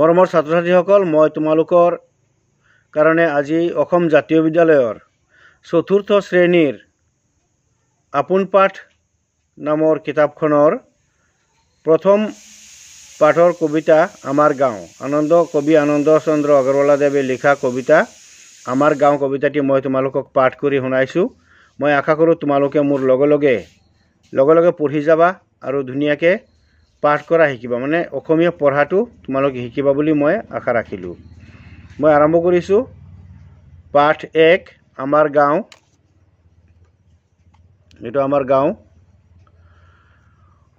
মৰমৰ ছাত্ৰ ছাত্ৰীসকল মই তোমালোকৰ কাৰণে আজি অসম জাতীয় বিদ্যালয়ৰ চতুৰ্থ শ্ৰেণীৰ আপোন পাঠ নামৰ কিতাপখনৰ প্ৰথম পাঠৰ কবিতা আমাৰ গাঁও আনন্দ কবি আনন্দ চন্দ্ৰ আগৰৱালাদেৱে লিখা কবিতা আমাৰ গাঁও কবিতাটি মই তোমালোকক পাঠ কৰি শুনাইছোঁ মই আশা কৰোঁ তোমালোকে মোৰ লগে লগে লগে লগে পঢ়ি যাবা আৰু ধুনীয়াকৈ পাঠ কৰা শিকিবা মানে অসমীয়া পঢ়াটো তোমালোকে শিকিবা বুলি মই আশা ৰাখিলোঁ মই আৰম্ভ কৰিছোঁ পাঠ এক আমাৰ গাঁও এইটো আমাৰ গাঁও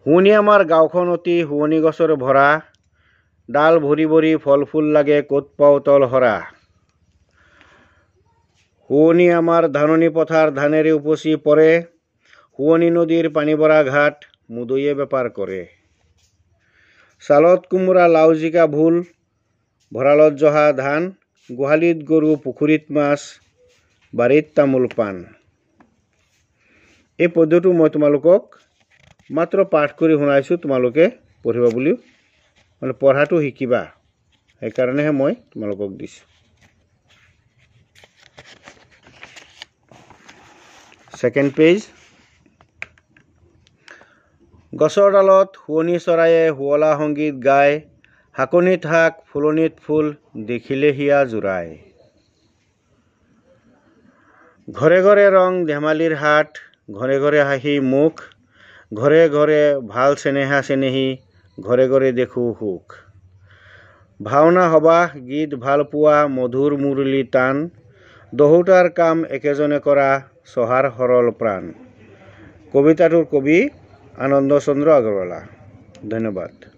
শুৱনি আমাৰ গাঁওখন অতি শুৱনি গছৰ ভৰা ডাল ভৰি ভৰি ফল ফুল লাগে ক'ত পাওঁ তল সৰা শুৱনি আমাৰ ধাননি পথাৰ ধানেৰে উপচি পৰে শুৱনি নদীৰ পানী পানীবৰা ঘাট মুদৈয়ে বেপাৰ কৰে চালত কোমোৰা লাও জিকা ভোল ভঁৰালত জহা ধান গোহালিত গৰু পুখুৰীত মাছ বাৰীত তামোল পাণ এই পদ্যটো মই তোমালোকক মাত্ৰ পাঠ কৰি শুনাইছোঁ তোমালোকে পঢ়িবা বুলি মানে পঢ়াটো শিকিবা সেইকাৰণেহে মই তোমালোকক দিছোঁ ছেকেণ্ড পেজ গছৰ ডালত শুৱনি চৰায়ে শুৱলা সংগীত গায় শাকনিত শাক ফুলনিত ফুল দেখিলে হিয়া জোৰায় ঘৰে ঘৰে ৰং ধেমালিৰ হাট ঘৰে ঘৰে হাঁহি মুখ ঘৰে ঘৰে ভাল চেনেহা চেনেহী ঘৰে ঘৰে দেখোঁ সুখ ভাওনা সবাহ গীত ভাল পোৱা মধুৰ মুৰুলী টান দহোটাৰ কাম একেজনে কৰা চহাৰ সৰল প্ৰাণ কবিতাটোৰ কবি ಆನಂದ ಚಂದ್ರ ಅಗ್ರವಾಲ ಧನ್ಯವಾದ